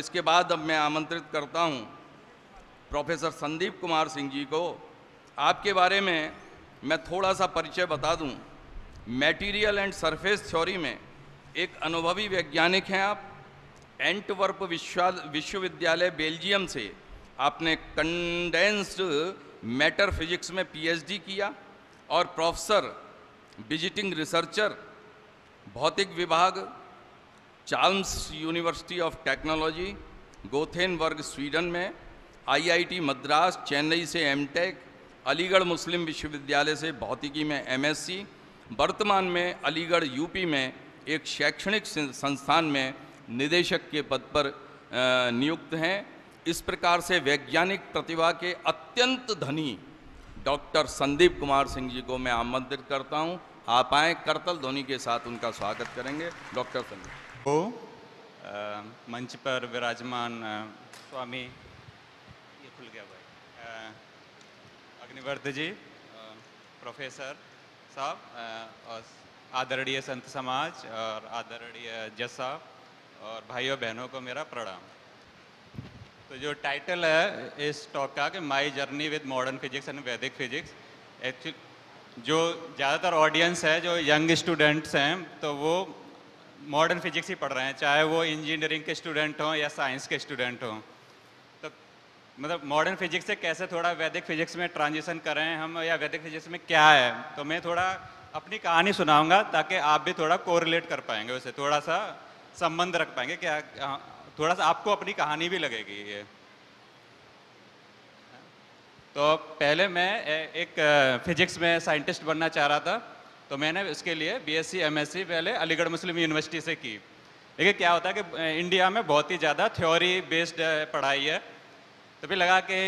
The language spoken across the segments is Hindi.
इसके बाद अब मैं आमंत्रित करता हूँ प्रोफेसर संदीप कुमार सिंह जी को आपके बारे में मैं थोड़ा सा परिचय बता दूं मटेरियल एंड सरफेस थ्योरी में एक अनुभवी वैज्ञानिक हैं आप एंटवर्प विश्वविद्यालय बेल्जियम से आपने कंडेंस्ड मैटर फिजिक्स में पीएचडी किया और प्रोफेसर विजिटिंग रिसर्चर भौतिक विभाग Charles University of Technology Gothenburg Sweden में आईआईटी मद्रास चेन्नई से एमटेक अलीगढ़ मुस्लिम विश्वविद्यालय से भौतिकी में एमएससी वर्तमान में अलीगढ़ यूपी में एक शैक्षणिक संस्थान में निदेशक के पद पर नियुक्त हैं इस प्रकार से वैज्ञानिक प्रतिभा के अत्यंत धनी डॉक्टर संदीप कुमार सिंह जी को मैं आमंत्रित करता हूँ आप आएँ करतल धोनी के साथ उनका स्वागत करेंगे डॉक्टर संदीप मंच पर विराजमान स्वामी ये खुल गया भाई अग्निवर्त जी प्रोफेसर साहब और आदरणीय संत समाज और आदरणीय जस साहब और भाइयों बहनों को मेरा प्रणाम तो जो टाइटल है इस टॉक का कि my journey with modern physics and Vedic physics actually जो ज़्यादातर ऑडियंस है जो यंग स्टूडेंट्स हैं तो वो मॉडर्न फिजिक्स ही पढ़ रहे हैं चाहे वो इंजीनियरिंग के स्टूडेंट हों या साइंस के स्टूडेंट हों तो मतलब मॉडर्न फिजिक्स से कैसे थोड़ा वैदिक फिजिक्स में ट्रांजिशन करें हम या वैदिक फिजिक्स में क्या है तो मैं थोड़ा अपनी कहानी सुनाऊंगा ताकि आप भी थोड़ा कोरिलेट कर पाएंगे उसे थोड़ा सा संबंध रख पाएंगे क्या थोड़ा सा आपको अपनी कहानी भी लगेगी ये तो पहले मैं एक फिजिक्स में साइंटिस्ट बनना चाह रहा था तो मैंने उसके लिए बीएससी एमएससी पहले अलीगढ़ मुस्लिम यूनिवर्सिटी से की लेकिन क्या होता है कि इंडिया में बहुत ही ज़्यादा थ्योरी बेस्ड पढ़ाई है तो फिर लगा कि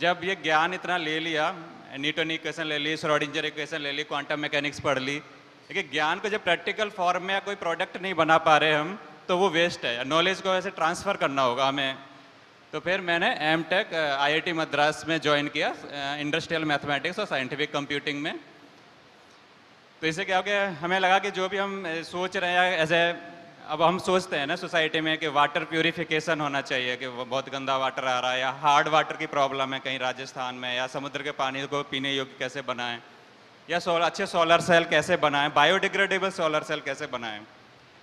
जब ये ज्ञान इतना ले लिया न्यूटन इक्वेशन ले ली सरोडिंजर इक्वेशन ले ली क्वांटम मैकेनिक्स पढ़ ली लेकिन ज्ञान को जब प्रैक्टिकल फॉर्म में कोई प्रोडक्ट नहीं बना पा रहे हम तो वो वेस्ट है नॉलेज को वैसे ट्रांसफ़र करना होगा हमें तो फिर मैंने एम टेक आई मद्रास में ज्वाइन किया इंडस्ट्रियल मैथमेटिक्स और साइंटिफिक कंप्यूटिंग में तो इससे क्या हो गया हमें लगा कि जो भी हम सोच रहे हैं एज ए अब हम सोचते हैं ना सोसाइटी में कि वाटर प्योरीफिकेशन होना चाहिए कि बहुत गंदा वाटर आ रहा है या हार्ड वाटर की प्रॉब्लम है कहीं राजस्थान में या समुद्र के पानी को पीने योग्य कैसे बनाएं या सोल अच्छे सोलर सेल कैसे बनाएं बायोडिग्रेडेबल सोलर सेल कैसे बनाएं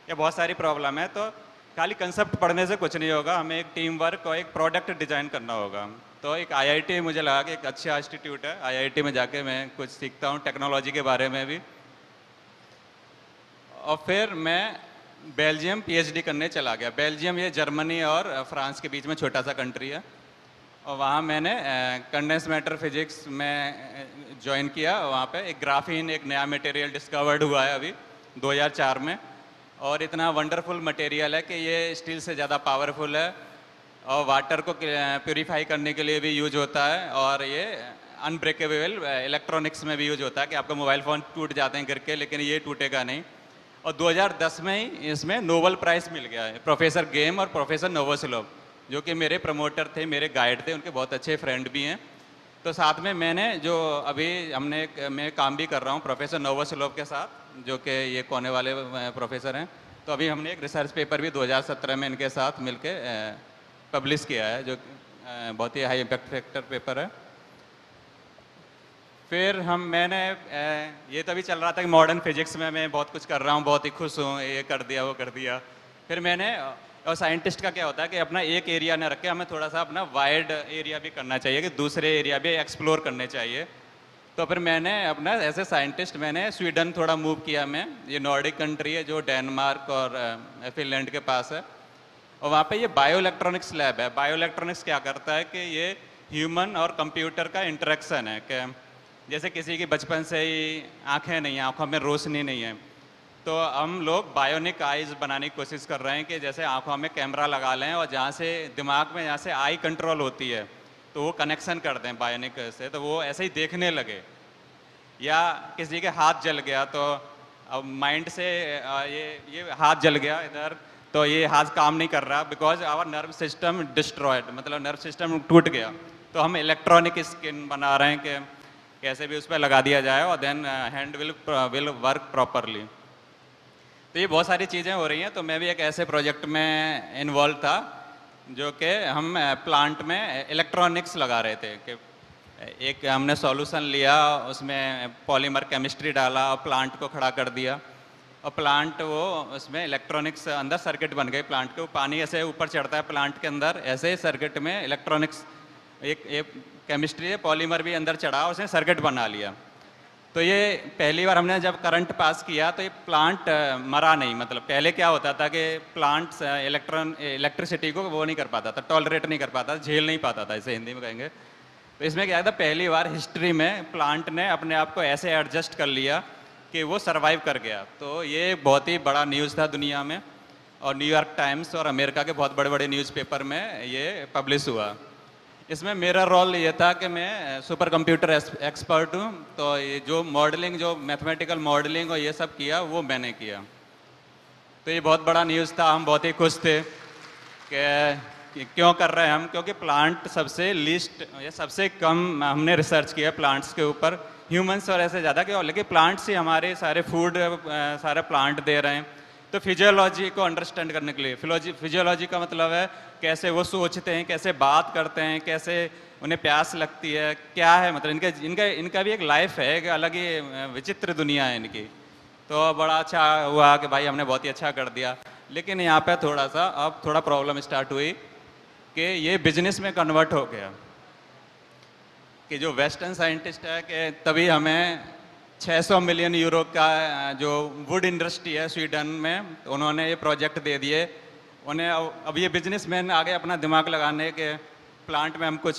या बहुत सारी प्रॉब्लम है तो खाली कंसेप्ट पढ़ने से कुछ नहीं होगा हमें एक टीम वर्क और एक प्रोडक्ट डिजाइन करना होगा तो एक आईआईटी मुझे लगा कि एक अच्छा इंस्टीट्यूट है आईआईटी में जाके मैं कुछ सीखता हूँ टेक्नोलॉजी के बारे में भी और फिर मैं बेल्जियम पीएचडी करने चला गया बेल्जियम ये जर्मनी और फ्रांस के बीच में छोटा सा कंट्री है और वहाँ मैंने कंडेंस मैटर फिजिक्स में ज्वाइन किया वहाँ पे एक ग्राफीन एक नया मटेरियल डिस्कवर्ड हुआ है अभी 2004 में और इतना वंडरफुल मटेरियल है कि ये स्टील से ज़्यादा पावरफुल है और वाटर को प्योरीफाई करने के लिए भी यूज होता है और ये अनब्रेकेबल इलेक्ट्रॉनिक्स में भी यूज होता है कि आपका मोबाइल फ़ोन टूट जाते हैं घर के लेकिन ये टूटेगा नहीं और 2010 में ही इसमें नोबल प्राइज़ मिल गया है प्रोफेसर गेम और प्रोफेसर नोवोसलोव जो कि मेरे प्रमोटर थे मेरे गाइड थे उनके बहुत अच्छे फ्रेंड भी हैं तो साथ में मैंने जो अभी हमने मैं काम भी कर रहा हूँ प्रोफेसर नोवोसलोव के साथ जो कि ये कोने वाले प्रोफेसर हैं तो अभी हमने एक रिसर्च पेपर भी 2017 में इनके साथ मिलके पब्लिश किया है जो बहुत ही हाई इम्पैक्ट फैक्टर पेपर है फिर हम मैंने ये तभी तो चल रहा था कि मॉडर्न फिजिक्स में मैं बहुत कुछ कर रहा हूँ बहुत ही खुश हूँ ये कर दिया वो कर दिया फिर मैंने और साइंटिस्ट का क्या होता है कि अपना एक एरिया ना रखे हमें थोड़ा सा अपना वाइड एरिया भी करना चाहिए कि दूसरे एरिया भी एक्सप्लोर करने चाहिए तो फिर मैंने अपना एज ए साइंटिस्ट मैंने स्वीडन थोड़ा मूव किया मैं ये नॉर्डिक कंट्री है जो डेनमार्क और फिनलैंड के पास है और वहाँ पे ये बायो इलेक्ट्रॉनिक्स लैब है बायो इलेक्ट्रॉनिक्स क्या करता है कि ये ह्यूमन और कंप्यूटर का इंटरेक्शन है कि जैसे किसी की बचपन से ही आँखें नहीं हैं आँखों में रोशनी नहीं है तो हम लोग बायोनिक आइज बनाने की कोशिश कर रहे हैं कि जैसे आँखों में कैमरा लगा लें और जहाँ से दिमाग में यहाँ से आई कंट्रोल होती है तो वो कनेक्शन कर दें बायोनिक से तो वो ऐसे ही देखने लगे या किसी के हाथ जल गया तो अब माइंड से ये ये हाथ जल गया इधर तो ये हाथ काम नहीं कर रहा because our nerve system destroyed मतलब नर्व सिस्टम टूट गया तो हम इलेक्ट्रॉनिक स्किन बना रहे हैं कि कैसे भी उस पर लगा दिया जाए और then hand will will work properly तो ये बहुत सारी चीज़ें हो रही हैं तो मैं भी एक ऐसे प्रोजेक्ट में इन्वॉल्व था जो कि हम प्लांट uh, में इलेक्ट्रॉनिक्स uh, लगा रहे थे कि uh, एक हमने सॉल्यूशन लिया उसमें पॉलीमर केमिस्ट्री डाला और प्लांट को खड़ा कर दिया और प्लांट वो उसमें इलेक्ट्रॉनिक्स अंदर सर्किट बन गई प्लांट के वो पानी ऐसे ऊपर चढ़ता है प्लांट के अंदर ऐसे ही सर्किट में इलेक्ट्रॉनिक्स एक एक केमिस्ट्री है पॉलीमर भी अंदर चढ़ा उसने सर्किट बना लिया तो ये पहली बार हमने जब करंट पास किया तो ये प्लांट मरा नहीं मतलब पहले क्या होता था कि प्लांट्स इलेक्ट्रॉन इलेक्ट्रिसिटी को वो नहीं कर पाता था टॉलरेट नहीं कर पाता झेल नहीं पाता था इसे हिंदी में कहेंगे तो इसमें क्या था पहली बार हिस्ट्री में प्लांट ने अपने आप को ऐसे एडजस्ट कर लिया कि वो सर्वाइव कर गया तो ये बहुत ही बड़ा न्यूज़ था दुनिया में और न्यूयॉर्क टाइम्स और अमेरिका के बहुत बड़े बड़े न्यूज़पेपर में ये पब्लिश हुआ इसमें मेरा रोल ये था कि मैं सुपर कंप्यूटर एक्सपर्ट हूँ तो ये जो मॉडलिंग जो मैथमेटिकल मॉडलिंग और ये सब किया वो मैंने किया तो ये बहुत बड़ा न्यूज़ था हम बहुत ही खुश थे कि क्यों कर रहे हैं हम क्योंकि प्लांट सबसे लिस्ट या सबसे कम हमने रिसर्च किया प्लांट्स के ऊपर ह्यूमंस और ऐसे ज़्यादा क्यों लेकिन प्लांट्स ही हमारे सारे फूड सारे प्लांट दे रहे हैं तो फिजियोलॉजी को अंडरस्टैंड करने के लिए फिजियोलॉजी का मतलब है कैसे वो सोचते हैं कैसे बात करते हैं कैसे उन्हें प्यास लगती है क्या है मतलब इनके इनका इनका भी एक लाइफ है एक अलग ही विचित्र दुनिया है इनकी तो बड़ा अच्छा हुआ कि भाई हमने बहुत ही अच्छा कर दिया लेकिन यहाँ पर थोड़ा सा अब थोड़ा प्रॉब्लम स्टार्ट हुई कि ये बिजनेस में कन्वर्ट हो गया कि जो वेस्टर्न साइंटिस्ट है कि तभी हमें 600 मिलियन यूरो का जो वुड इंडस्ट्री है स्वीडन में उन्होंने ये प्रोजेक्ट दे दिए उन्हें अब ये बिजनेसमैन आगे अपना दिमाग लगाने के प्लांट में हम कुछ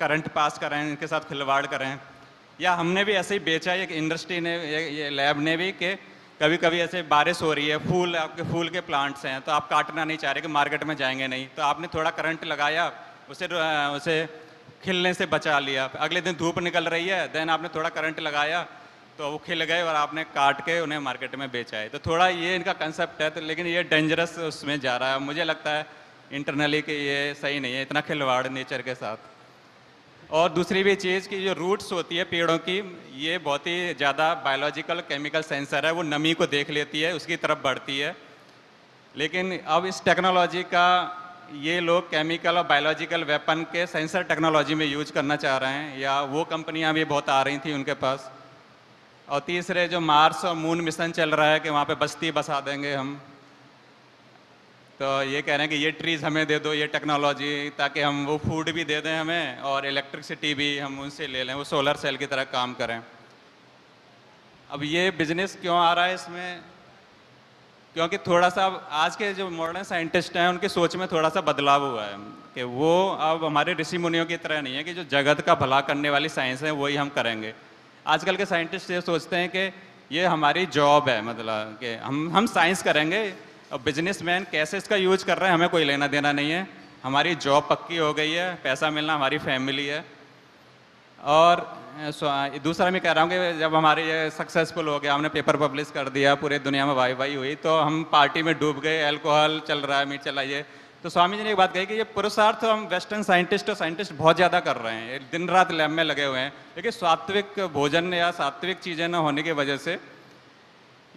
करंट पास करें इनके साथ खिलवाड़ करें या हमने भी ऐसे ही बेचा एक इंडस्ट्री ने ये, ये लैब ने भी कि कभी कभी ऐसे बारिश हो रही है फूल आपके फूल के प्लांट्स हैं तो आप काटना नहीं चाह रहे कि मार्केट में जाएंगे नहीं तो आपने थोड़ा करंट लगाया उसे उसे खिलने से बचा लिया अगले दिन धूप निकल रही है देन आपने थोड़ा करंट लगाया तो वो खिल गए और आपने काट के उन्हें मार्केट में बेचा है तो थोड़ा ये इनका कंसेप्ट है तो लेकिन ये डेंजरस उसमें जा रहा है मुझे लगता है इंटरनली कि ये सही नहीं है इतना खिलवाड़ नेचर के साथ और दूसरी भी चीज़ कि जो रूट्स होती है पेड़ों की ये बहुत ही ज़्यादा बायोलॉजिकल केमिकल सेंसर है वो नमी को देख लेती है उसकी तरफ बढ़ती है लेकिन अब इस टेक्नोलॉजी का ये लोग केमिकल और बायोलॉजिकल वेपन के सेंसर टेक्नोलॉजी में यूज करना चाह रहे हैं या वो कंपनियां भी बहुत आ रही थी उनके पास और तीसरे जो मार्स और मून मिशन चल रहा है कि वहाँ पे बस्ती बसा देंगे हम तो ये कह रहे हैं कि ये ट्रीज़ हमें दे दो ये टेक्नोलॉजी ताकि हम वो फूड भी दे दें हमें और इलेक्ट्रिसिटी भी हम उनसे ले लें वो सोलर सेल की तरह काम करें अब ये बिजनेस क्यों आ रहा है इसमें क्योंकि थोड़ा सा आज के जो मॉडर्न साइंटिस्ट हैं उनकी सोच में थोड़ा सा बदलाव हुआ है कि वो अब हमारे ऋषि मुनियों की तरह नहीं है कि जो जगत का भला करने वाली साइंस है वही हम करेंगे आजकल के साइंटिस्ट ये सोचते हैं कि ये हमारी जॉब है मतलब कि हम हम साइंस करेंगे बिजनेस मैन कैसे इसका यूज कर रहे हैं हमें कोई लेना देना नहीं है हमारी जॉब पक्की हो गई है पैसा मिलना हमारी फैमिली है और दूसरा मैं कह रहा हूँ कि जब हमारे ये सक्सेसफुल हो गया हमने पेपर पब्लिश कर दिया पूरे दुनिया में वाई वाई हुई तो हम पार्टी में डूब गए अल्कोहल चल रहा है मीट चला ये तो स्वामी जी ने एक बात कही कि ये पुरुषार्थ हम वेस्टर्न साइंटिस्ट और साइंटिस्ट बहुत ज़्यादा कर रहे हैं दिन रात लैब में लगे हुए हैं लेकिन सात्विक भोजन या सात्विक चीज़ें ना होने की वजह से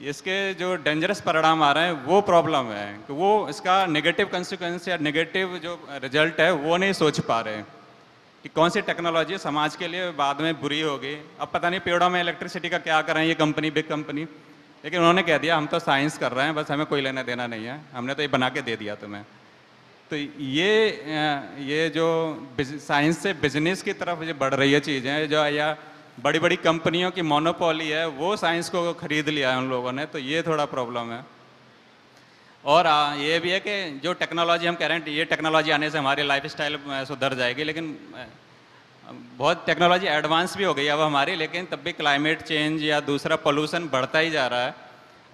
इसके जो डेंजरस परिणाम आ रहे हैं वो प्रॉब्लम है कि वो इसका नेगेटिव कंसिक्वेंस या नेगेटिव जो रिजल्ट है वो नहीं सोच पा रहे कि कौन सी टेक्नोलॉजी समाज के लिए बाद में बुरी होगी अब पता नहीं पेड़ों में इलेक्ट्रिसिटी का क्या करें ये कंपनी बिग कंपनी लेकिन उन्होंने कह दिया हम तो साइंस कर रहे हैं बस हमें कोई लेना देना नहीं है हमने तो ये बना के दे दिया तुम्हें तो ये ये जो साइंस से बिजनेस की तरफ जो बढ़ रही है चीज़ें जो या बड़ी बड़ी कंपनियों की मोनोपोली है वो साइंस को खरीद लिया है उन लोगों ने तो ये थोड़ा प्रॉब्लम है और ये भी है कि जो टेक्नोलॉजी हम कह रहे हैं ये टेक्नोलॉजी आने से हमारी लाइफ स्टाइल सुधर जाएगी लेकिन बहुत टेक्नोलॉजी एडवांस भी हो गई अब हमारी लेकिन तब भी क्लाइमेट चेंज या दूसरा पोल्यूशन बढ़ता ही जा रहा है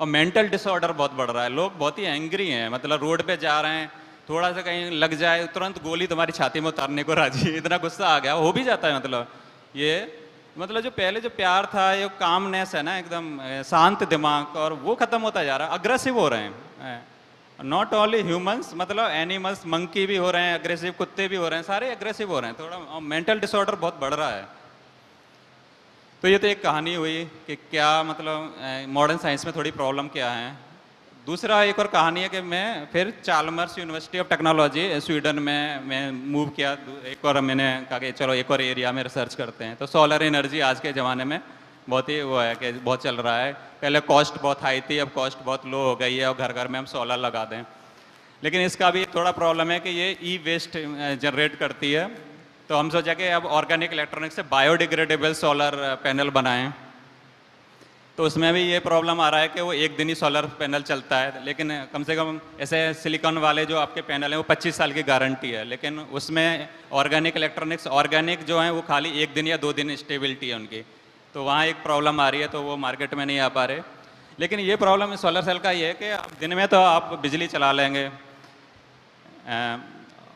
और मेंटल डिसऑर्डर बहुत बढ़ रहा है लोग बहुत ही एंग्री हैं मतलब रोड पे जा रहे हैं थोड़ा सा कहीं लग जाए तुरंत गोली तुम्हारी छाती में उतारने को राजी इतना गुस्सा आ गया हो भी जाता है मतलब ये मतलब जो पहले जो प्यार था ये कामनेस है ना एकदम शांत दिमाग और वो खत्म होता जा रहा है अग्रेसिव हो रहे हैं नॉट ओनली ह्यूमंस मतलब एनिमल्स मंकी भी हो रहे हैं अग्रेसिव कुत्ते भी हो रहे हैं सारे अग्रेसिव हो रहे हैं थोड़ा मेंटल डिसऑर्डर बहुत बढ़ रहा है तो ये तो एक कहानी हुई कि क्या मतलब मॉडर्न साइंस में थोड़ी प्रॉब्लम क्या है दूसरा एक और कहानी है कि मैं फिर Chalmers university of technology Sweden में मैं मूव किया एक और मैंने कहा कि चलो एक और एरिया में रिसर्च करते हैं तो सोलर एनर्जी आज के ज़माने में बहुत ही वो है कि बहुत चल रहा है पहले कॉस्ट बहुत हाई थी अब कॉस्ट बहुत लो हो गई है और घर घर में हम सोलर लगा दें लेकिन इसका भी थोड़ा प्रॉब्लम है कि ये ई वेस्ट जनरेट करती है तो हम सोचा कि अब ऑर्गेनिक इलेक्ट्रॉनिक से बायोडिग्रेडेबल सोलर पैनल बनाएँ तो उसमें भी ये प्रॉब्लम आ रहा है कि वो एक दिन ही सोलर पैनल चलता है लेकिन कम से कम ऐसे सिलिकॉन वाले जो आपके पैनल हैं वो 25 साल की गारंटी है लेकिन उसमें ऑर्गेनिक इलेक्ट्रॉनिक्स ऑर्गेनिक जो हैं वो खाली एक दिन या दो दिन स्टेबिलिटी है उनकी तो वहाँ एक प्रॉब्लम आ रही है तो वो मार्केट में नहीं आ पा रहे लेकिन ये प्रॉब्लम सोलर सेल का ये है कि दिन में तो आप बिजली चला लेंगे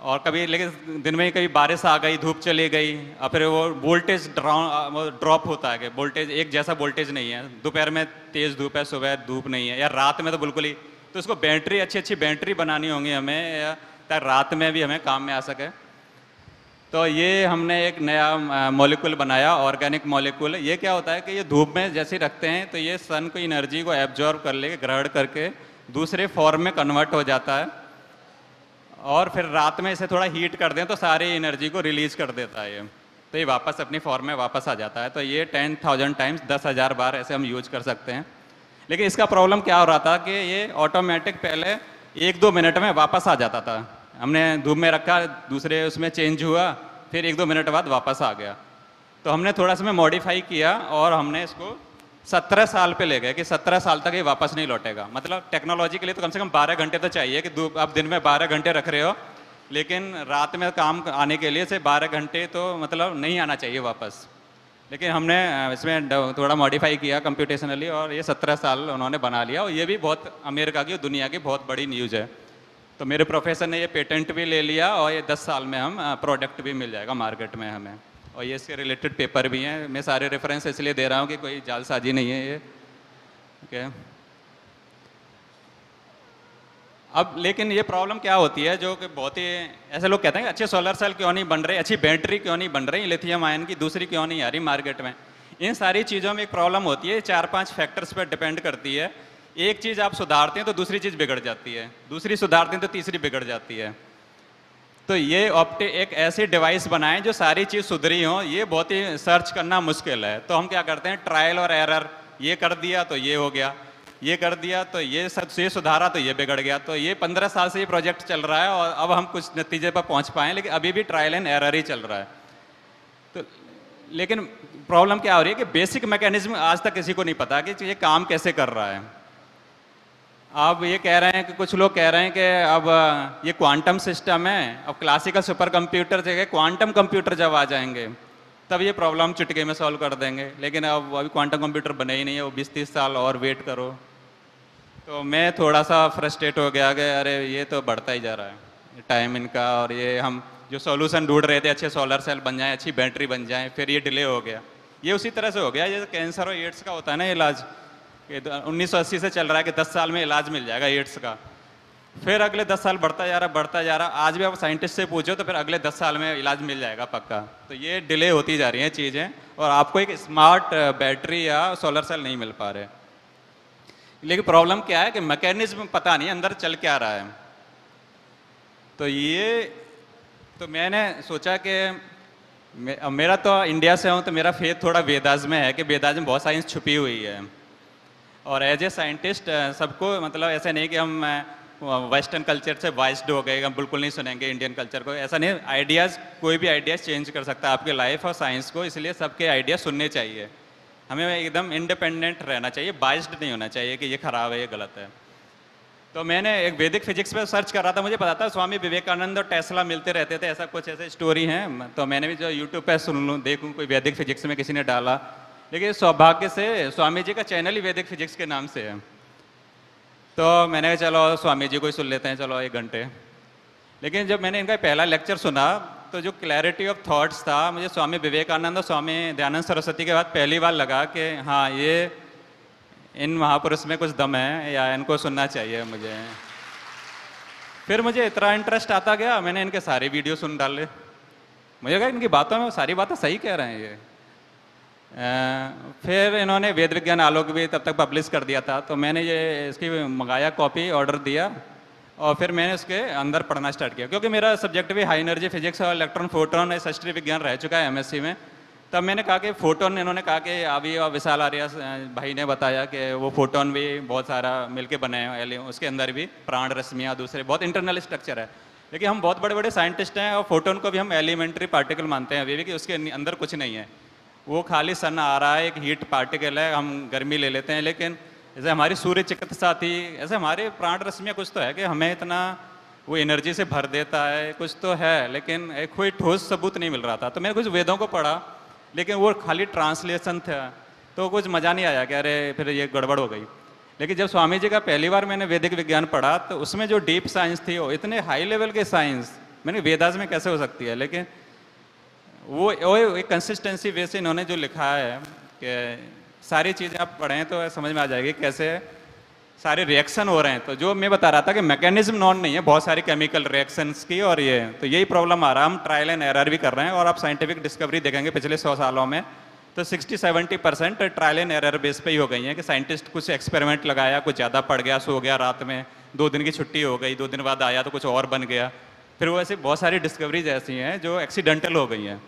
और कभी लेकिन दिन में कभी बारिश आ गई धूप चली गई और फिर वो वोल्टेज ड्रॉप होता है कि वोल्टेज एक जैसा वोल्टेज नहीं है दोपहर में तेज़ धूप है सुबह धूप नहीं है या रात में तो बिल्कुल ही तो इसको बैटरी अच्छी अच्छी बैटरी बनानी होंगी हमें या ताकि रात में भी हमें काम में आ सके तो ये हमने एक नया मॉलिक्यूल बनाया ऑर्गेनिक मॉलिक्यूल ये क्या होता है कि ये धूप में जैसे रखते हैं तो ये सन को एनर्जी को एब्जॉर्व कर ले ग्रहण करके दूसरे फॉर्म में कन्वर्ट हो जाता है और फिर रात में इसे थोड़ा हीट कर दें तो सारी एनर्जी को रिलीज कर देता है ये तो ये वापस अपनी फॉर्म में वापस आ जाता है तो ये टेन थाउजेंड टाइम्स दस हज़ार बार ऐसे हम यूज कर सकते हैं लेकिन इसका प्रॉब्लम क्या हो रहा था कि ये ऑटोमेटिक पहले एक दो मिनट में वापस आ जाता था हमने धूप में रखा दूसरे उसमें चेंज हुआ फिर एक दो मिनट बाद वापस आ गया तो हमने थोड़ा सा मॉडिफाई किया और हमने इसको सत्रह साल पे ले गए कि सत्रह साल तक ये वापस नहीं लौटेगा मतलब टेक्नोलॉजी के लिए तो कम से कम बारह घंटे तो चाहिए कि आप दिन में बारह घंटे रख रहे हो लेकिन रात में काम आने के लिए से बारह घंटे तो मतलब नहीं आना चाहिए वापस लेकिन हमने इसमें थोड़ा मॉडिफाई किया कंप्यूटेशनली और ये सत्रह साल उन्होंने बना लिया और ये भी बहुत अमेरिका की और दुनिया की बहुत बड़ी न्यूज़ है तो मेरे प्रोफेसर ने ये पेटेंट भी ले लिया और ये दस साल में हम प्रोडक्ट भी मिल जाएगा मार्केट में हमें और ये इसके रिलेटेड पेपर भी हैं मैं सारे रेफरेंस इसलिए दे रहा हूँ कि कोई जालसाजी नहीं है ये ओके अब लेकिन ये प्रॉब्लम क्या होती है जो कि बहुत ही ऐसे लोग कहते हैं अच्छे सोलर सेल क्यों नहीं बन रहे अच्छी बैटरी क्यों नहीं बन रही लिथियम आयन की दूसरी क्यों नहीं आ रही मार्केट में इन सारी चीज़ों में एक प्रॉब्लम होती है चार पांच फैक्टर्स पर डिपेंड करती है एक चीज़ आप सुधारते हैं तो दूसरी चीज़ बिगड़ जाती है दूसरी सुधारते हैं तो तीसरी बिगड़ जाती है तो ये ऑप्टे एक ऐसी डिवाइस बनाएं जो सारी चीज़ सुधरी हो ये बहुत ही सर्च करना मुश्किल है तो हम क्या करते हैं ट्रायल और एरर ये कर दिया तो ये हो गया ये कर दिया तो ये सब ये सुधारा तो ये बिगड़ गया तो ये पंद्रह साल से ये प्रोजेक्ट चल रहा है और अब हम कुछ नतीजे पर पहुंच पाए लेकिन अभी भी ट्रायल एंड एरर ही चल रहा है तो लेकिन प्रॉब्लम क्या हो रही है कि बेसिक मैकेनिज्म आज तक किसी को नहीं पता कि ये काम कैसे कर रहा है आप ये कह रहे हैं कि कुछ लोग कह रहे हैं कि अब ये क्वांटम सिस्टम है अब क्लासिकल सुपर कंप्यूटर जगह क्वांटम कंप्यूटर जब आ जाएंगे तब ये प्रॉब्लम चुटके में सॉल्व कर देंगे लेकिन अब अभी क्वांटम कंप्यूटर बने ही नहीं है वो बीस तीस साल और वेट करो तो मैं थोड़ा सा फ्रस्ट्रेट हो गया कि अरे ये तो बढ़ता ही जा रहा है टाइम इनका और ये हम जो सोल्यूशन ढूंढ रहे थे अच्छे सोलर सेल बन जाएँ अच्छी बैटरी बन जाएँ फिर ये डिले हो गया ये उसी तरह से हो गया जैसे कैंसर और एड्स का होता है ना इलाज कि 1980 से चल रहा है कि 10 साल में इलाज मिल जाएगा एड्स का फिर अगले 10 साल बढ़ता जा रहा बढ़ता जा रहा आज भी आप साइंटिस्ट से पूछो तो फिर अगले 10 साल में इलाज मिल जाएगा पक्का तो ये डिले होती जा रही हैं चीज़ें और आपको एक स्मार्ट बैटरी या सोलर सेल नहीं मिल पा रहे लेकिन प्रॉब्लम क्या है कि मैकेनिज्म पता नहीं अंदर चल क्या रहा है तो ये तो मैंने सोचा कि मेरा तो इंडिया से हूँ तो मेरा फेथ थोड़ा वेदाज में है कि वेदाज में बहुत साइंस छुपी हुई है और एज ए साइंटिस्ट सबको मतलब ऐसा नहीं कि हम वेस्टर्न uh, कल्चर से वाइस्ड हो गए हम बिल्कुल नहीं सुनेंगे इंडियन कल्चर को ऐसा नहीं आइडियाज़ कोई भी आइडियाज़ चेंज कर सकता है आपके लाइफ और साइंस को इसलिए सबके आइडिया सुनने चाहिए हमें एकदम इंडिपेंडेंट रहना चाहिए बाइस्ड नहीं होना चाहिए कि ये ख़राब है ये गलत है तो मैंने एक वैदिक फिजिक्स पर सर्च कर रहा था मुझे पता था स्वामी विवेकानंद और टेस्ला मिलते रहते थे ऐसा कुछ ऐसे स्टोरी हैं तो मैंने भी जो यूट्यूब पर सुन लूँ देखूँ कोई वैदिक फिजिक्स में किसी ने डाला देखिए सौभाग्य से स्वामी जी का चैनल ही वैदिक फिजिक्स के नाम से है तो मैंने कहा चलो स्वामी जी को ही सुन लेते हैं चलो एक घंटे लेकिन जब मैंने इनका पहला लेक्चर सुना तो जो क्लैरिटी ऑफ थॉट्स था मुझे स्वामी विवेकानंद और स्वामी दयानंद सरस्वती के बाद पहली बार लगा कि हाँ ये इन महापुरुष में कुछ दम है या इनको सुनना चाहिए मुझे फिर मुझे इतना इंटरेस्ट आता गया मैंने इनके सारे वीडियो सुन डाले मुझे कहा इनकी बातों में सारी बातें सही कह रहे हैं ये फिर इन्होंने वेद विज्ञान आलोक भी तब तक पब्लिश कर दिया था तो मैंने ये इसकी मंगाया कॉपी ऑर्डर दिया और फिर मैंने उसके अंदर पढ़ना स्टार्ट किया क्योंकि मेरा सब्जेक्ट भी हाई एनर्जी फिजिक्स और इलेक्ट्रॉन फोटोन शस्त्री विज्ञान रह चुका है एमएससी में तब मैंने कहा कि फोटोन इन्होंने कहा कि अभी और विशाल आर्या भाई ने बताया कि वो फोटोन भी बहुत सारा मिलके बने हैं उसके अंदर भी प्राण रश्मियाँ दूसरे बहुत इंटरनल स्ट्रक्चर है लेकिन हम बहुत बड़े बड़े साइंटिस्ट हैं और फोटोन को भी हम एलिमेंट्री पार्टिकल मानते हैं अभी भी कि उसके अंदर कुछ नहीं है वो खाली सन आ रहा है एक हीट पार्टिकल है हम गर्मी ले लेते हैं लेकिन जैसे हमारी सूर्य चिकित्सा थी ऐसे हमारे प्राण रश्मियाँ कुछ तो है कि हमें इतना वो एनर्जी से भर देता है कुछ तो है लेकिन एक कोई ठोस सबूत नहीं मिल रहा था तो मैंने कुछ वेदों को पढ़ा लेकिन वो खाली ट्रांसलेशन था तो कुछ मज़ा नहीं आया कि अरे फिर ये गड़बड़ हो गई लेकिन जब स्वामी जी का पहली बार मैंने वैदिक विज्ञान पढ़ा तो उसमें जो डीप साइंस थी वो इतने हाई लेवल के साइंस मैंने वेदाज में कैसे हो सकती है लेकिन वो वो एक कंसिस्टेंसी बेस इन्होंने जो लिखा है कि सारी चीज़ें आप पढ़ें तो समझ में आ जाएगी कैसे सारे रिएक्शन हो रहे हैं तो जो मैं बता रहा था कि मैकेनिज्म नॉन नहीं है बहुत सारे केमिकल रिएक्शंस की और ये तो यही प्रॉब्लम आ रहा है हम ट्रायल एंड एरर भी कर रहे हैं और आप साइंटिफिक डिस्कवरी देखेंगे पिछले सौ सालों में तो 60-70 percent trial and error base पे ही हो गई हैं कि साइंटिस्ट कुछ एक्सपेरिमेंट लगाया कुछ ज़्यादा पड़ गया सो गया रात में दो दिन की छुट्टी हो गई दो दिन बाद आया तो कुछ और बन गया फिर वो बहुत सारी डिस्कवरीज ऐसी हैं जो एक्सीडेंटल हो गई हैं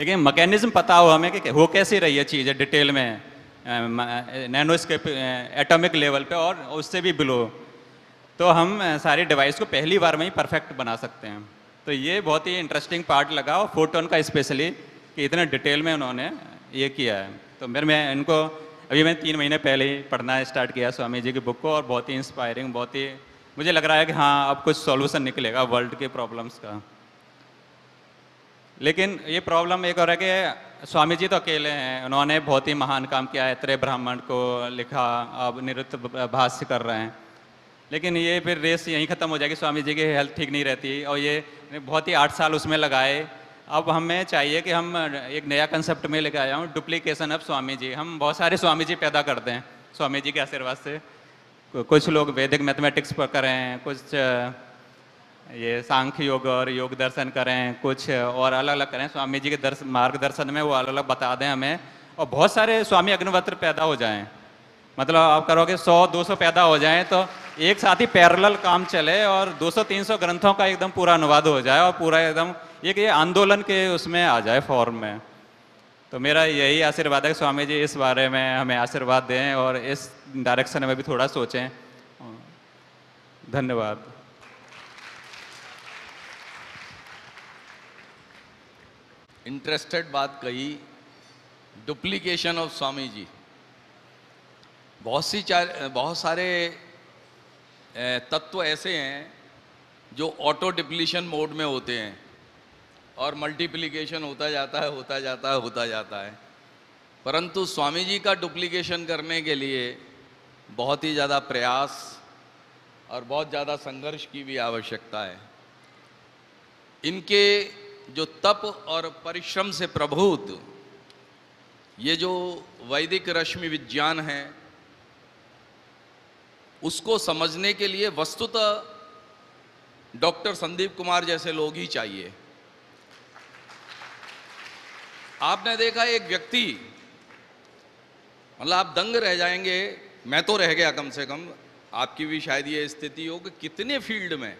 लेकिन मैकेनिज्म पता हो हमें कि हो कैसे रही है चीज़ डिटेल में नैनोस्केप एटॉमिक लेवल पे और उससे भी बिलो तो हम सारे डिवाइस को पहली बार में ही परफेक्ट बना सकते हैं तो ये बहुत ही इंटरेस्टिंग पार्ट लगा और फोटोन का स्पेशली कि इतने डिटेल में उन्होंने ये किया है तो मेरे में इनको अभी मैंने तीन महीने पहले ही पढ़ना स्टार्ट किया स्वामी जी की बुक को और बहुत ही इंस्पायरिंग बहुत ही मुझे लग रहा है कि हाँ अब कुछ सॉल्यूशन निकलेगा वर्ल्ड के प्रॉब्लम्स का लेकिन ये प्रॉब्लम एक और है कि स्वामी जी तो अकेले हैं उन्होंने बहुत ही महान काम किया है त्रे ब्राह्मण को लिखा अब निरुक्त भाष्य कर रहे हैं लेकिन ये फिर रेस यहीं ख़त्म हो जाएगी स्वामी जी की हेल्थ ठीक नहीं रहती और ये बहुत ही आठ साल उसमें लगाए अब हमें चाहिए कि हम एक नया कंसेप्ट में लेकर आया हूँ डुप्लीकेशन ऑफ स्वामी जी हम बहुत सारे स्वामी जी पैदा करते हैं स्वामी जी के आशीर्वाद से कुछ लोग वैदिक मैथमेटिक्स पर करें कुछ ये सांख्य योग और योग दर्शन करें कुछ और अलग अलग करें स्वामी जी के दर्श मार्गदर्शन में वो अलग अलग बता दें हमें और बहुत सारे स्वामी अग्निवत्र पैदा हो जाएं मतलब आप करोगे 100 200 पैदा हो जाएं तो एक साथ ही पैरल काम चले और 200 300 ग्रंथों का एकदम पूरा अनुवाद हो जाए और पूरा एकदम एक ये आंदोलन के उसमें आ जाए फॉर्म में तो मेरा यही आशीर्वाद है कि स्वामी जी इस बारे में हमें आशीर्वाद दें और इस डायरेक्शन में भी थोड़ा सोचें धन्यवाद इंटरेस्टेड बात कही डुप्लीकेशन ऑफ स्वामी जी बहुत सी चार बहुत सारे तत्व ऐसे हैं जो ऑटो डिप्लीशन मोड में होते हैं और मल्टीप्लीकेशन होता जाता है होता जाता है होता जाता है परंतु स्वामी जी का डुप्लीकेशन करने के लिए बहुत ही ज़्यादा प्रयास और बहुत ज़्यादा संघर्ष की भी आवश्यकता है इनके जो तप और परिश्रम से प्रभूत ये जो वैदिक रश्मि विज्ञान है उसको समझने के लिए वस्तुतः डॉक्टर संदीप कुमार जैसे लोग ही चाहिए आपने देखा एक व्यक्ति मतलब आप दंग रह जाएंगे मैं तो रह गया कम से कम आपकी भी शायद ये स्थिति हो कि कितने फील्ड में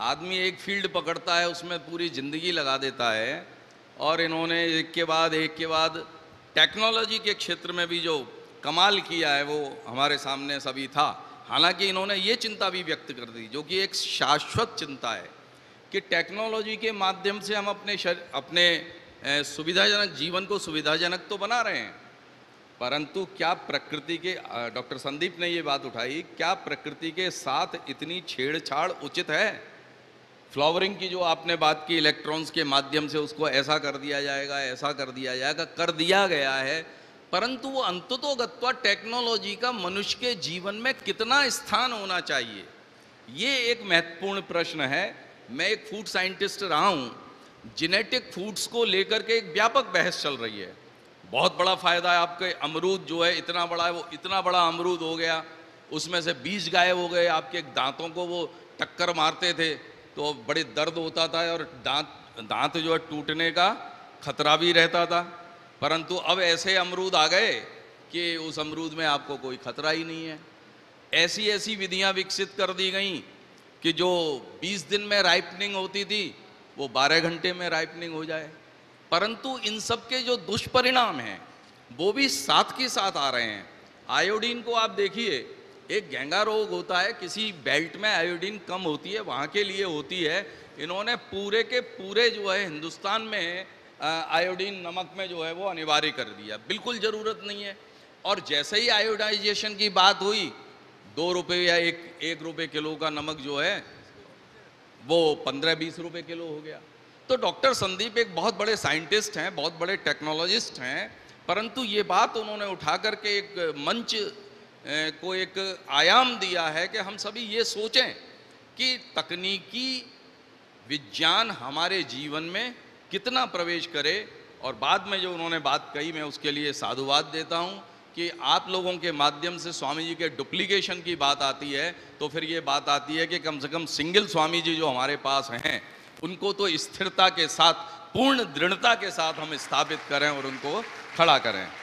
आदमी एक फील्ड पकड़ता है उसमें पूरी ज़िंदगी लगा देता है और इन्होंने एक के बाद एक के बाद टेक्नोलॉजी के क्षेत्र में भी जो कमाल किया है वो हमारे सामने सभी था हालांकि इन्होंने ये चिंता भी व्यक्त कर दी जो कि एक शाश्वत चिंता है कि टेक्नोलॉजी के माध्यम से हम अपने शर, अपने सुविधाजनक जीवन को सुविधाजनक तो बना रहे हैं परंतु क्या प्रकृति के डॉक्टर संदीप ने ये बात उठाई क्या प्रकृति के साथ इतनी छेड़छाड़ उचित है फ्लावरिंग की जो आपने बात की इलेक्ट्रॉन्स के माध्यम से उसको ऐसा कर दिया जाएगा ऐसा कर दिया जाएगा कर दिया गया है परंतु वो अंततोगत्वा टेक्नोलॉजी का मनुष्य के जीवन में कितना स्थान होना चाहिए ये एक महत्वपूर्ण प्रश्न है मैं एक फूड साइंटिस्ट रहा हूँ जेनेटिक फूड्स को लेकर के एक व्यापक बहस चल रही है बहुत बड़ा फायदा है आपके अमरूद जो है इतना बड़ा है वो इतना बड़ा अमरूद हो गया उसमें से बीज गायब हो गए आपके दांतों को वो टक्कर मारते थे तो बड़े दर्द होता था और दांत दांत जो है टूटने का खतरा भी रहता था परंतु अब ऐसे अमरूद आ गए कि उस अमरूद में आपको कोई खतरा ही नहीं है ऐसी ऐसी विधियां विकसित कर दी गई कि जो 20 दिन में राइपनिंग होती थी वो 12 घंटे में राइपनिंग हो जाए परंतु इन सब के जो दुष्परिणाम हैं वो भी साथ के साथ आ रहे हैं आयोडीन को आप देखिए एक गेंगा रोग होता है किसी बेल्ट में आयोडीन कम होती है वहाँ के लिए होती है इन्होंने पूरे के पूरे जो है हिंदुस्तान में आयोडीन नमक में जो है वो अनिवार्य कर दिया बिल्कुल ज़रूरत नहीं है और जैसे ही आयोडाइजेशन की बात हुई दो रुपये या एक एक रुपये किलो का नमक जो है वो पंद्रह बीस रुपये किलो हो गया तो डॉक्टर संदीप एक बहुत बड़े साइंटिस्ट हैं बहुत बड़े टेक्नोलॉजिस्ट हैं परंतु ये बात उन्होंने उठा करके एक मंच को एक आयाम दिया है कि हम सभी ये सोचें कि तकनीकी विज्ञान हमारे जीवन में कितना प्रवेश करे और बाद में जो उन्होंने बात कही मैं उसके लिए साधुवाद देता हूँ कि आप लोगों के माध्यम से स्वामी जी के डुप्लीकेशन की बात आती है तो फिर ये बात आती है कि कम से कम सिंगल स्वामी जी जो हमारे पास हैं उनको तो स्थिरता के साथ पूर्ण दृढ़ता के साथ हम स्थापित करें और उनको खड़ा करें